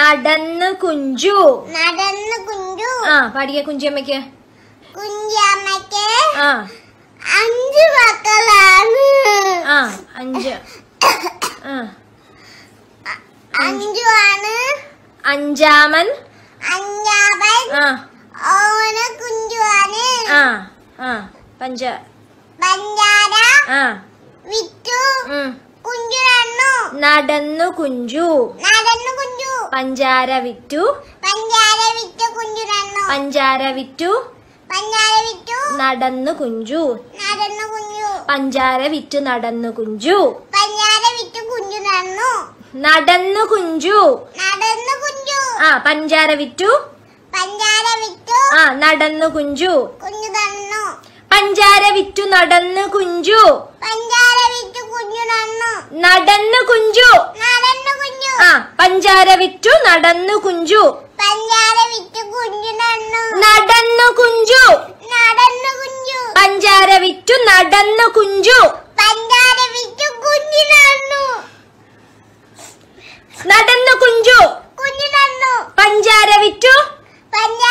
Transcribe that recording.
നടന്ന് കുഞ്ചു നടന്ന് കുഞ്ചു ആ പാടിയ കുഞ്ചിയമ്മയ്ക്ക് കുഞ്ചിയമ്മക്ക് ആ അഞ്ച് മക്കളാണ് ആ അഞ്ച് അഞ്ചു ആണ് അഞ്ചാമൻ അഞ്ചാമൻ ആ ഓന ആണ് ആ ആ പഞ്ച പഞ്ചാര ആ വിറ്റു കുഞ്ചു നടന്നു നടന്നു കുഞ്ചു നട പഞ്ചാര വിറ്റു പഞ്ചാര വിറ്റു കുഞ്ചു നടന്നു പഞ്ചാര വിറ്റു പഞ്ചാര വിറ്റു നടന്നു കുഞ്ചു നടന്നു കുഞ്ഞു പഞ്ചാര വിറ്റു നടന്നു കുഞ്ചു പഞ്ചാര വിറ്റു കുഞ്ചു നടന്നു നടന്നു കുഞ്ചു നടന്നു കുഞ്ചു ആ പഞ്ചാര വിറ്റു പഞ്ചാര വിറ്റു ആ നടന്നു കുഞ്ചു കുഞ്ഞു നടന്നു പഞ്ചാര വിറ്റു നടന്നു കുഞ്ചു പഞ്ചാര വിറ്റു കുഞ്ഞു നടന്നു നടന്നു കുഞ്ചു പഞ്ചാര വിറ്റു നടന്നു കുഞ്ചു പഞ്ചാര വിറ്റു കുഞ്ചു നടന്നു കുഞ്ചു നടന്നു കുഞ്ചു പഞ്ചാര വിറ്റു നടന്നു കുഞ്ചു പഞ്ചാര വിറ്റു കുഞ്ചു നടന്നു നടന്നു കുഞ്ചു കുഞ്ഞു നടന്നു പഞ്ചാര വിറ്റു പഞ്ചാര